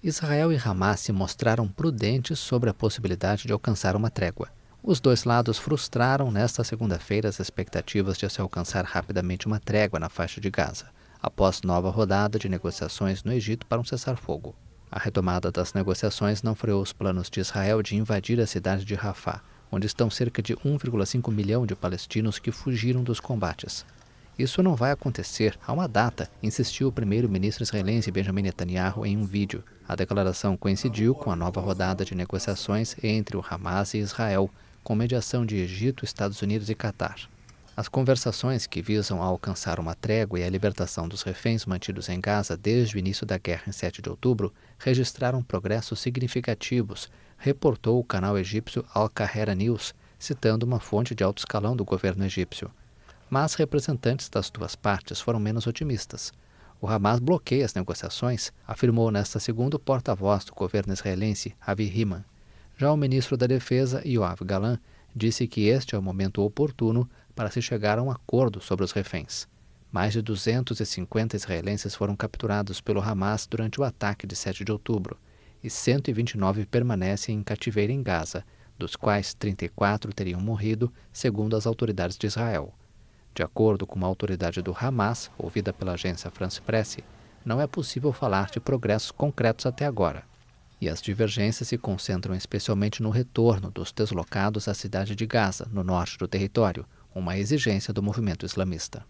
Israel e Hamas se mostraram prudentes sobre a possibilidade de alcançar uma trégua. Os dois lados frustraram nesta segunda-feira as expectativas de se alcançar rapidamente uma trégua na faixa de Gaza, após nova rodada de negociações no Egito para um cessar-fogo. A retomada das negociações não freou os planos de Israel de invadir a cidade de Rafah, onde estão cerca de 1,5 milhão de palestinos que fugiram dos combates. Isso não vai acontecer há uma data, insistiu o primeiro-ministro israelense Benjamin Netanyahu em um vídeo. A declaração coincidiu com a nova rodada de negociações entre o Hamas e Israel, com mediação de Egito, Estados Unidos e Catar. As conversações que visam alcançar uma trégua e a libertação dos reféns mantidos em Gaza desde o início da guerra em 7 de outubro registraram progressos significativos, reportou o canal egípcio Al Qahera News, citando uma fonte de alto escalão do governo egípcio mas representantes das duas partes foram menos otimistas. O Hamas bloqueia as negociações, afirmou nesta segunda o porta-voz do governo israelense, Avi Riman. Já o ministro da Defesa, Yoav Galan, disse que este é o momento oportuno para se chegar a um acordo sobre os reféns. Mais de 250 israelenses foram capturados pelo Hamas durante o ataque de 7 de outubro e 129 permanecem em cativeiro em Gaza, dos quais 34 teriam morrido, segundo as autoridades de Israel. De acordo com uma autoridade do Hamas, ouvida pela agência France Presse, não é possível falar de progressos concretos até agora. E as divergências se concentram especialmente no retorno dos deslocados à cidade de Gaza, no norte do território, uma exigência do movimento islamista.